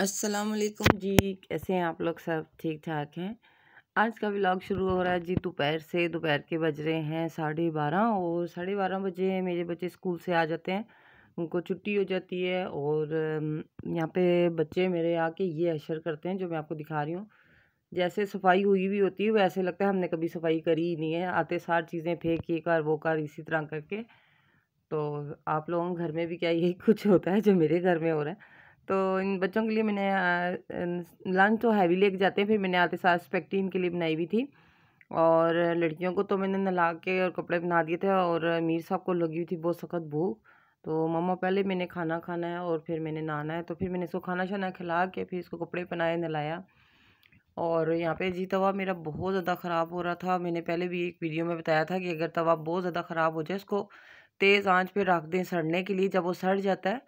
असलकुम जी कैसे हैं आप लोग सब ठीक ठाक हैं आज का व्लॉग शुरू हो रहा है जी दोपहर से दोपहर के बज रहे हैं साढ़े बारह और साढ़े बारह बजे मेरे बच्चे स्कूल से आ जाते हैं उनको छुट्टी हो जाती है और यहाँ पे बच्चे मेरे आके ये अशर करते हैं जो मैं आपको दिखा रही हूँ जैसे सफाई हुई भी होती है वैसे लगता है हमने कभी सफाई करी ही नहीं है आते सार चीज़ें फेंक ये कर वो कर इसी तरह करके तो आप लोगों घर में भी क्या यही कुछ होता है जो मेरे घर में हो रहा है तो इन बच्चों के लिए मैंने लंच तो हैवी लेके जाते हैं फिर मैंने आते साथ स्पेक्टी इनके लिए बनाई हुई थी और लड़कियों को तो मैंने नला के और कपड़े बना दिए थे और मीर साहब को लगी हुई थी बहुत सख्त भूख तो मम्मा पहले मैंने खाना खाना है और फिर मैंने नहाना है तो फिर मैंने इसको खाना शाना खिला के फिर इसको कपड़े पहनाए नहलाया और यहाँ पे जी तवा मेरा बहुत ज़्यादा ख़राब हो रहा था मैंने पहले भी एक वीडियो में बताया था कि अगर तवा बहुत ज़्यादा ख़राब हो जाए इसको तेज़ आंच पे रख दें सड़ने के लिए जब वो सड़ जाता है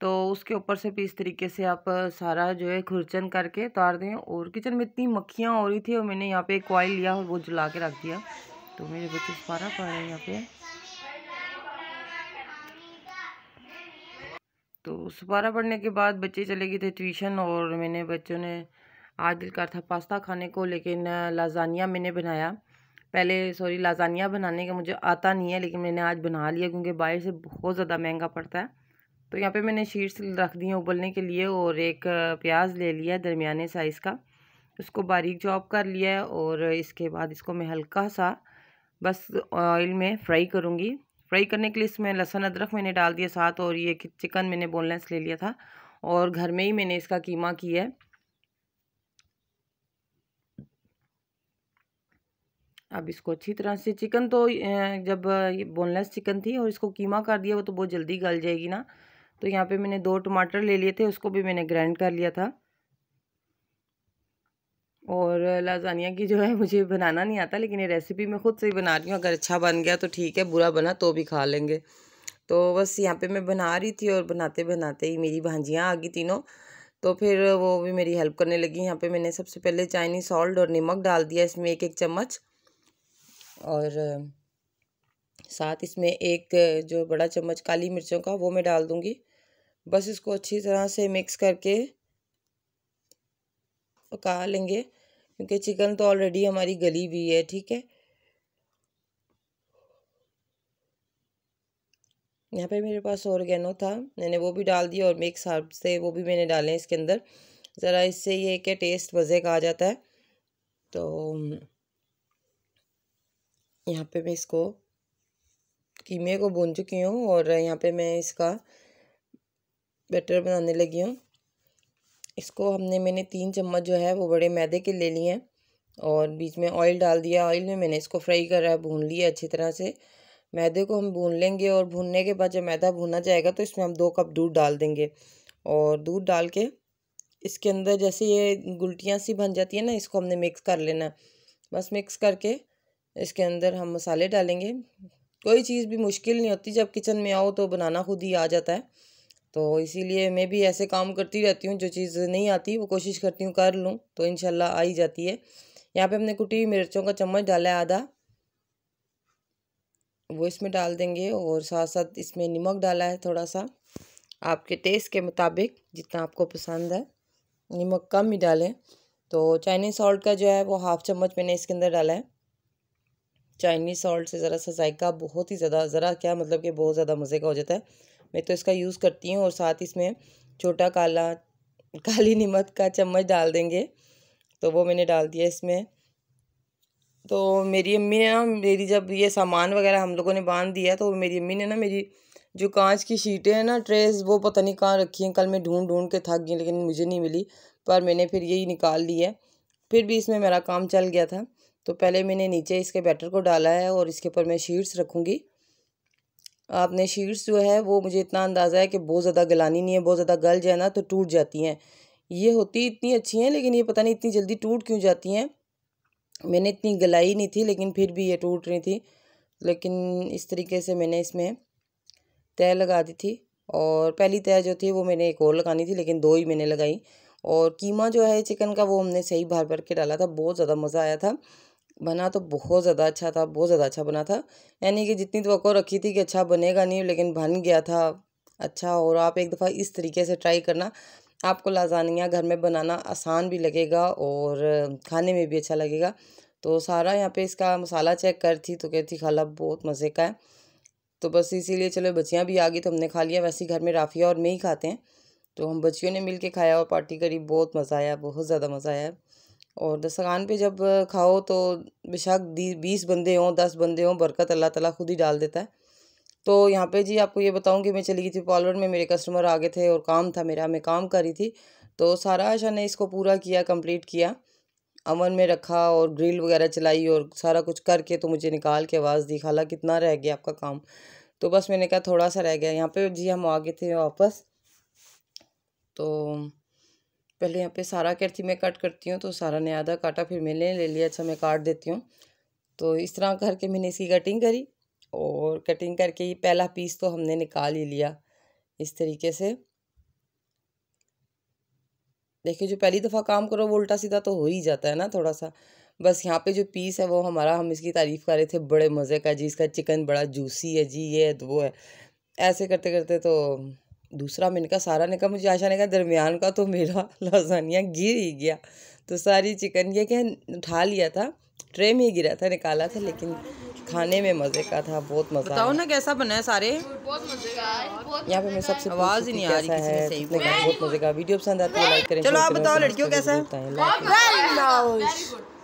तो उसके ऊपर से भी इस तरीके से आप सारा जो है खुरचन करके उतार दें और किचन में इतनी मक्खियाँ हो रही थी और मैंने यहाँ पे एक ऑयल लिया और वो जला के रख दिया तो मेरे बच्चे सारा पा रहे हैं यहाँ पे तो सुपारा पढ़ने के बाद बच्चे चले गए थे ट्यूशन और मैंने बच्चों ने आज दिल कर था पास्ता खाने को लेकिन लाजानिया मैंने बनाया पहले सॉरी लाजानिया बनाने का मुझे आता नहीं है लेकिन मैंने आज बना लिया क्योंकि बाहर से बहुत ज़्यादा महंगा पड़ता है तो यहाँ पे मैंने शीट्स रख दी हैं उबलने के लिए और एक प्याज ले लिया है दरमियाने साइज़ का उसको बारीक चॉप कर लिया है और इसके बाद इसको मैं हल्का सा बस ऑयल में फ्राई करूँगी फ्राई करने के लिए इसमें लहसुन अदरक मैंने डाल दिया साथ और ये चिकन मैंने बोनलेस ले लिया था और घर में ही मैंने इसका कीमा किया है अब इसको अच्छी तरह से चिकन तो जब बोनलेस चिकन थी और इसको कीमा कर दिया वो तो बहुत जल्दी गल जाएगी ना तो यहाँ पे मैंने दो टमाटर ले लिए थे उसको भी मैंने ग्राइंड कर लिया था और लाजानिया की जो है मुझे बनाना नहीं आता लेकिन ये रेसिपी मैं ख़ुद से ही बना रही हूँ अगर अच्छा बन गया तो ठीक है बुरा बना तो भी खा लेंगे तो बस यहाँ पे मैं बना रही थी और बनाते बनाते ही मेरी भांजियाँ आ गई तीनों तो फिर वो भी मेरी हेल्प करने लगी यहाँ पे मैंने सबसे पहले चाइनीज सॉल्ट और नमक डाल दिया इसमें एक एक चम्मच और साथ इसमें एक जो बड़ा चम्मच काली मिर्चों का वो मैं डाल दूँगी बस इसको अच्छी तरह से मिक्स करके पका लेंगे क्योंकि चिकन तो ऑलरेडी हमारी गली हुई है ठीक है यहाँ पे मेरे पास औरगेनो था मैंने वो भी डाल दिया और मिक्स हर्ब्स से वो भी मैंने डाले इसके अंदर ज़रा इससे ये कि टेस्ट मज़े का आ जाता है तो यहाँ पे मैं इसको कीमे को भून चुकी हूँ और यहाँ पे मैं इसका बैटर बनाने लगी हूँ इसको हमने मैंने तीन चम्मच जो है वो बड़े मैदे के ले लिए हैं और बीच में ऑयल डाल दिया ऑयल में मैंने इसको फ्राई करा भून लिया अच्छी तरह से मैदे को हम भून लेंगे और भूनने के बाद जब मैदा भूना जाएगा तो इसमें हम दो कप दूध डाल देंगे और दूध डाल के इसके अंदर जैसे ये गुलटियाँ सी बन जाती है ना इसको हमने मिक्स कर लेना बस मिक्स करके इसके अंदर हम मसाले डालेंगे कोई चीज़ भी मुश्किल नहीं होती जब किचन में आओ तो बनाना खुद ही आ जाता है तो इसीलिए मैं भी ऐसे काम करती रहती हूँ जो चीज़ नहीं आती वो कोशिश करती हूँ कर लूँ तो इन आ ही जाती है यहाँ पे हमने कुटी हुई मिर्चों का चम्मच डाला है आधा वो इसमें डाल देंगे और साथ साथ इसमें नमक डाला है थोड़ा सा आपके टेस्ट के मुताबिक जितना आपको पसंद है नमक कम ही डालें तो चाइनीज़ सॉल्ट का जो है वो हाफ़ चम्मच मैंने इसके अंदर डाला है चाइनीज़ सॉल्ट से ज़रा सा जायका बहुत ही ज़्यादा ज़रा क्या मतलब कि बहुत ज़्यादा मज़े का हो जाता है मैं तो इसका यूज़ करती हूँ और साथ इसमें छोटा काला काली नमक का चम्मच डाल देंगे तो वो मैंने डाल दिया इसमें तो मेरी अम्मी ने ना मेरी जब ये सामान वगैरह हम लोगों ने बांध दिया तो मेरी अम्मी ने ना मेरी जो कांच की शीटें हैं ना ट्रेस वो पता नहीं कहाँ रखी हैं कल मैं ढूंढ ढूंढ के थक गई लेकिन मुझे नहीं मिली पर मैंने फिर यही निकाल ली है फिर भी इसमें मेरा काम चल गया था तो पहले मैंने नीचे इसके बैटर को डाला है और इसके ऊपर मैं शीट्स रखूँगी आपने शीट्स जो है वो मुझे इतना अंदाज़ा है कि बहुत ज़्यादा गलानी नहीं है बहुत ज़्यादा गल जाए ना तो टूट जाती हैं ये होती इतनी अच्छी हैं लेकिन ये पता नहीं इतनी जल्दी टूट क्यों जाती हैं मैंने इतनी गलाई नहीं थी लेकिन फिर भी ये टूट रही थी लेकिन इस तरीके से मैंने इसमें तय लगा दी थी और पहली तय जो थी वो मैंने एक और लगानी थी लेकिन दो ही मैंने लगाई और कीमा जो है चिकन का वो हमने सही भर भर के डाला था बहुत ज़्यादा मज़ा आया था बना तो बहुत ज़्यादा अच्छा था बहुत ज़्यादा अच्छा बना था यानी कि जितनी तो रखी थी कि अच्छा बनेगा नहीं लेकिन बन गया था अच्छा और आप एक दफ़ा इस तरीके से ट्राई करना आपको लाजानिया घर में बनाना आसान भी लगेगा और खाने में भी अच्छा लगेगा तो सारा यहाँ पे इसका मसाला चेक कर थी तो कहती खाला बहुत मज़े का है तो बस इसीलिए चलो बच्चियाँ भी आ गई तो हमने खा लिया वैसे घर में राफ़िया और मैं ही खाते हैं तो हम बच्चियों ने मिल के खाया और पार्टी करी बहुत मज़ा आया बहुत ज़्यादा मज़ा आया और दस्तरखान पे जब खाओ तो बेशक बीस बंदे हों दस बंदे हों बरकत अल्लाह ताला खुद ही डाल देता है तो यहाँ पे जी आपको ये बताऊँ कि मैं चली गई थी पार्लर में मेरे कस्टमर आ गए थे और काम था मेरा मैं काम कर रही थी तो सारा आशा ने इसको पूरा किया कंप्लीट किया अमन में रखा और ग्रिल वगैरह चलाई और सारा कुछ करके तो मुझे निकाल के आवाज़ दी खाला कितना रह गया आपका काम तो बस मैंने कहा थोड़ा सा रह गया यहाँ पे जी हम आ गए थे वापस तो पहले यहाँ पे सारा करती मैं कट करती हूँ तो सारा ने आधा काटा फिर मैंने ले लिया अच्छा मैं काट देती हूँ तो इस तरह करके मैंने इसकी कटिंग करी और कटिंग करके ये पहला पीस तो हमने निकाल ही लिया इस तरीके से देखिए जो पहली दफ़ा काम करो वो उल्टा सीधा तो हो ही जाता है ना थोड़ा सा बस यहाँ पे जो पीस है वो हमारा हम इसकी तारीफ़ कर रहे थे बड़े मज़े का जी इसका चिकन बड़ा जूसी है जी ये है वो है ऐसे करते करते तो दूसरा मैंने कहा सारा ने कहा मुझे आशा ने कहा दरमियान का तो मेरा लजानिया गिर ही गया तो सारी चिकन ये क्या उठा लिया था ट्रे में ही गिरा था निकाला था लेकिन खाने में मज़े का था बहुत मज़ा बताओ ना कैसा बना है सारे यहाँ पे मैं सबसे आवाज़ ही नहीं आ रही है बहुत मज़े का वीडियो पसंद आता है लाइक करें चलो आप बताओ लड़कियों कैसा है